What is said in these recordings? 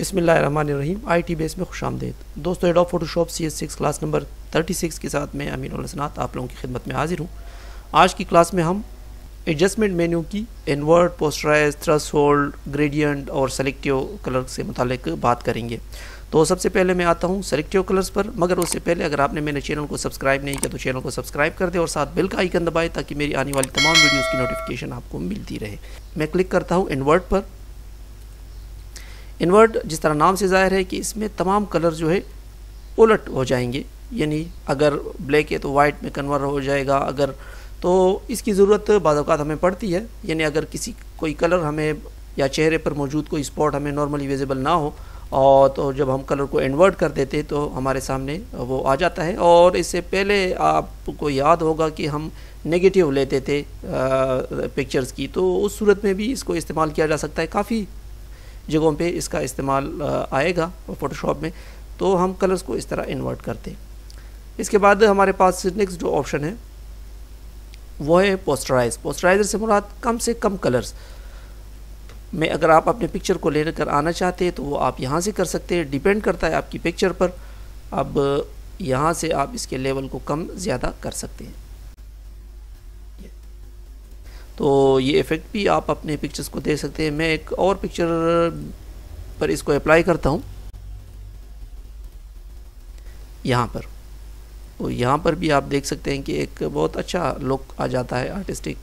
बसमीम I T base में खुश आमदेद दोस्तों Adobe Photoshop C S six class number thirty six के साथ मैं अमीन अलसनात आप लोगों की खिदमत में हाजिर हूँ आज की क्लास में हम एडजस्टमेंट मेन्यू की invert posterize threshold gradient और सेलेक्टिव कलर से मुतल बात करेंगे तो सबसे पहले मैं आता हूँ सेलेक्टिव कलर्स पर मगर उससे पहले अगर आपने मेरे चैनल को सब्सक्राइब नहीं किया तो चैनल को सब्सक्राइब कर दें और साथ बेल का आइकन दबाएं ताकि मेरी आने वाली तमाम वीडियोज़ की नोटिफिकेशन आपको मिलती रहे मैं क्लिक करता हूँ इन्वर्ट पर इन्वर्ट जिस तरह नाम से ज़ाहिर है कि इसमें तमाम कलर जो है उलट हो जाएंगे यानी अगर ब्लैक है तो वाइट में कन्वर्ट हो जाएगा अगर तो इसकी ज़रूरत बाज़ात हमें पड़ती है यानी अगर किसी कोई कलर हमें या चेहरे पर मौजूद कोई स्पॉट हमें नॉर्मली विजिबल ना हो और तो जब हम कलर को इन्वर्ट कर देते तो हमारे सामने वो आ जाता है और इससे पहले आपको याद होगा कि हम नेगेटिव लेते थे पिक्चर्स की तो उस सूरत में भी इसको इस्तेमाल किया जा सकता है काफ़ी जगहों पे इसका इस्तेमाल आएगा फ़ोटोशॉप में तो हम कलर्स को इस तरह इन्वर्ट करते हैं इसके बाद हमारे पास नेक्स्ट जो ऑप्शन है वो है पोस्टराइज पोस्टराइजर से मुराद कम से कम कलर्स में अगर आप अपने पिक्चर को लेकर आना चाहते हैं तो वो आप यहाँ से कर सकते हैं डिपेंड करता है आपकी पिक्चर पर अब यहाँ से आप इसके लेवल को कम ज़्यादा कर सकते हैं तो ये इफ़ेक्ट भी आप अपने पिक्चर्स को दे सकते हैं मैं एक और पिक्चर पर इसको अप्लाई करता हूँ यहाँ पर तो यहाँ पर भी आप देख सकते हैं कि एक बहुत अच्छा लुक आ जाता है आर्टिस्टिक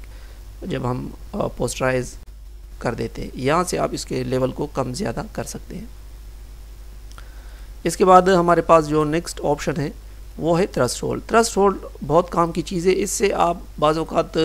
जब हम पोस्टराइज कर देते हैं यहाँ से आप इसके लेवल को कम ज़्यादा कर सकते हैं इसके बाद हमारे पास जो नेक्स्ट ऑप्शन है वो है थ्रस्ट होल्ड थ्रस्ट होल्ड बहुत काम की चीज़ है इससे आप बाज़ात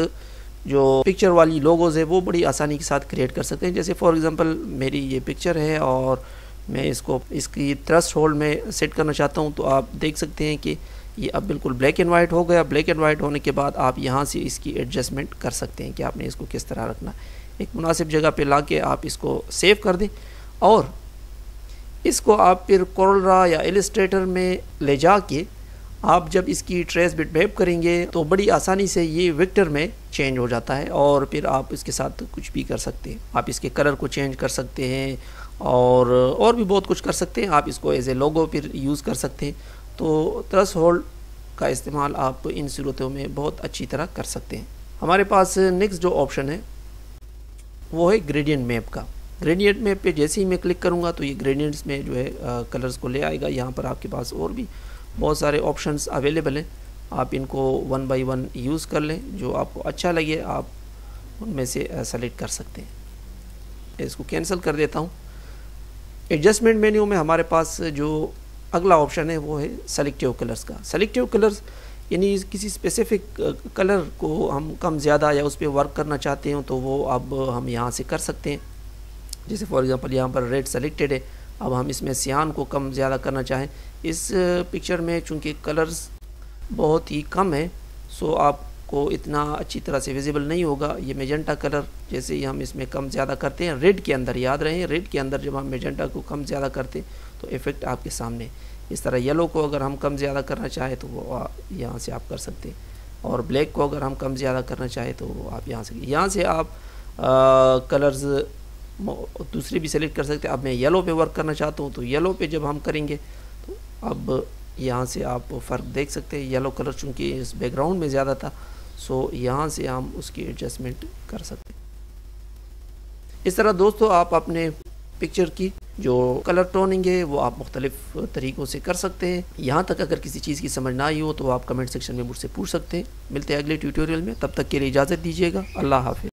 जो पिक्चर वाली लोगोज़ है वो बड़ी आसानी के साथ क्रिएट कर सकते हैं जैसे फॉर एग्ज़ाम्पल मेरी ये पिक्चर है और मैं इसको इसकी थ्रस्ट होल्ड में सेट करना चाहता हूँ तो आप देख सकते हैं कि ये अब बिल्कुल ब्लैक एंड वाइट हो गया ब्लैक एंड वाइट होने के बाद आप यहाँ से इसकी एडजस्टमेंट कर सकते हैं कि आपने इसको किस तरह रखना एक मुनासिब जगह पे ला के आप इसको सेव कर दें और इसको आप फिर कॉलरा या एलिस्ट्रेटर में ले जा के आप जब इसकी ट्रेस बिटमैप करेंगे तो बड़ी आसानी से ये वेक्टर में चेंज हो जाता है और फिर आप इसके साथ कुछ भी कर सकते हैं आप इसके कलर को चेंज कर सकते हैं और और भी बहुत कुछ कर सकते हैं आप इसको एज ए लोगो फिर यूज़ कर सकते हैं तो ट्रस होल्ड का इस्तेमाल आप इन सूरतों में बहुत अच्छी तरह कर सकते हैं हमारे पास नेक्स्ट जो ऑप्शन है वो है ग्रेडियंट मैप का ग्रेडियंट मैप पे जैसे ही मैं क्लिक करूँगा तो ये ग्रेडियंट्स में जो है आ, कलर्स को ले आएगा यहाँ पर आपके पास और भी बहुत सारे ऑप्शंस अवेलेबल हैं आप इनको वन बाय वन यूज़ कर लें जो आपको अच्छा लगे आप उनमें से सेलेक्ट कर सकते हैं इसको कैंसिल कर देता हूँ एडजस्टमेंट मेन्यू में हमारे पास जो अगला ऑप्शन है वो है सेलेक्टिव कलर्स का सेलेक्टिव कलर्स यानी किसी स्पेसिफिक कलर को हम कम ज़्यादा या उस पर वर्क करना चाहते हो तो वो अब हम यहाँ से कर सकते हैं जैसे फॉर एग्ज़ाम्पल यहाँ पर रेड सेलेक्टेड है अब हम इसमें सियान को कम ज़्यादा करना चाहें इस पिक्चर में चूंकि कलर्स बहुत ही कम है सो आपको इतना अच्छी तरह से विजिबल नहीं होगा ये मेजेंटा कलर जैसे ही हम इसमें कम ज़्यादा करते हैं रेड के अंदर याद रहें रेड के अंदर जब हम मेजेंटा को कम ज़्यादा करते तो इफ़ेक्ट आपके सामने इस तरह येलो को अगर हम कम ज़्यादा करना चाहें तो वो यहाँ से आप कर सकते हैं और ब्लैक को अगर हम कम ज़्यादा करना चाहें तो आप यहाँ से यहाँ से आप आ, कलर्स दूसरे भी सेलेक्ट कर सकते हैं अब मैं येलो पे वर्क करना चाहता हूँ तो येलो पे जब हम करेंगे तो अब यहाँ से आप फ़र्क देख सकते हैं येलो कलर चूँकि इस बैकग्राउंड में ज़्यादा था सो यहाँ से हम उसकी एडजस्टमेंट कर सकते इस तरह दोस्तों आप अपने पिक्चर की जो कलर टोनिंग है वो आप मुख्तलिफ तरीक़ों से कर सकते हैं यहाँ तक अगर किसी चीज़ की समझ ना आई हो तो आप कमेंट सेक्शन में मुझसे पूछ सकते हैं मिलते हैं अगले ट्यूटोरियल में तब तक के लिए इजाज़त दीजिएगा अल्लाह हाफि